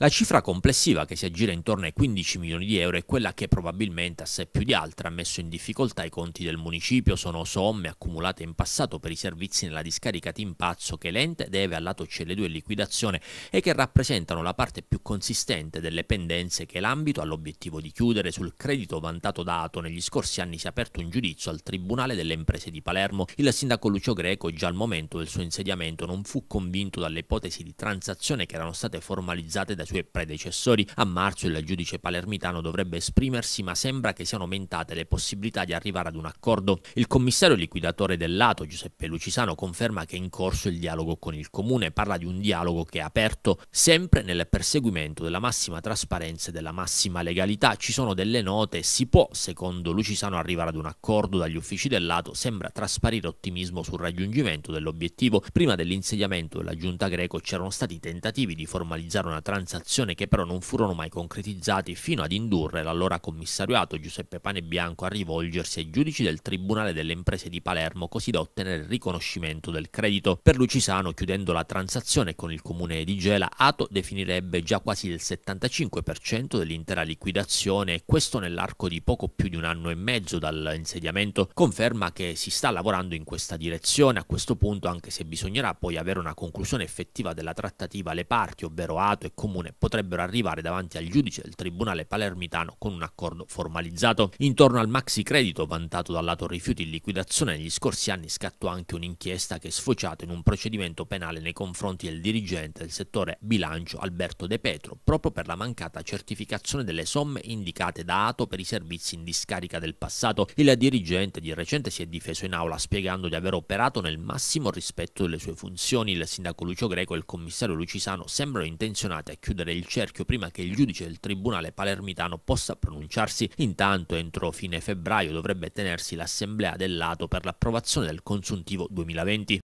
La cifra complessiva che si aggira intorno ai 15 milioni di euro è quella che probabilmente a sé più di altre ha messo in difficoltà i conti del municipio, sono somme accumulate in passato per i servizi nella discarica Timpazzo che l'ente deve all'Atocelle 2 in liquidazione e che rappresentano la parte più consistente delle pendenze che l'ambito ha l'obiettivo di chiudere sul credito vantato dato Negli scorsi anni si è aperto un giudizio al Tribunale delle Imprese di Palermo. Il sindaco Lucio Greco già al momento del suo insediamento non fu convinto dalle ipotesi di transazione che erano state formalizzate da suoi predecessori, a marzo il giudice palermitano dovrebbe esprimersi, ma sembra che siano aumentate le possibilità di arrivare ad un accordo. Il commissario liquidatore del lato, Giuseppe Lucisano, conferma che è in corso il dialogo con il comune, parla di un dialogo che è aperto sempre nel perseguimento della massima trasparenza e della massima legalità. Ci sono delle note, si può, secondo Lucisano, arrivare ad un accordo dagli uffici del lato, sembra trasparire ottimismo sul raggiungimento dell'obiettivo. Prima dell'insediamento della giunta greco c'erano stati tentativi di formalizzare una transazione transazione che però non furono mai concretizzati fino ad indurre l'allora commissariato Giuseppe Pane Bianco a rivolgersi ai giudici del Tribunale delle Imprese di Palermo così da ottenere il riconoscimento del credito. Per Lucisano, chiudendo la transazione con il comune di Gela, Ato definirebbe già quasi il 75% dell'intera liquidazione e questo nell'arco di poco più di un anno e mezzo dall'insediamento conferma che si sta lavorando in questa direzione. A questo punto, anche se bisognerà poi avere una conclusione effettiva della trattativa, le parti, ovvero Ato e Comune, persone potrebbero arrivare davanti al giudice del tribunale palermitano con un accordo formalizzato. Intorno al maxi credito vantato dal lato rifiuti in liquidazione negli scorsi anni scattò anche un'inchiesta che è sfociata in un procedimento penale nei confronti del dirigente del settore bilancio Alberto De Petro proprio per la mancata certificazione delle somme indicate da Ato per i servizi in discarica del passato. Il dirigente di recente si è difeso in aula spiegando di aver operato nel massimo rispetto delle sue funzioni. Il sindaco Lucio Greco e il commissario Lucisano sembrano intenzionati a chiudere chiudere il cerchio prima che il giudice del tribunale palermitano possa pronunciarsi. Intanto entro fine febbraio dovrebbe tenersi l'assemblea del lato per l'approvazione del consuntivo 2020.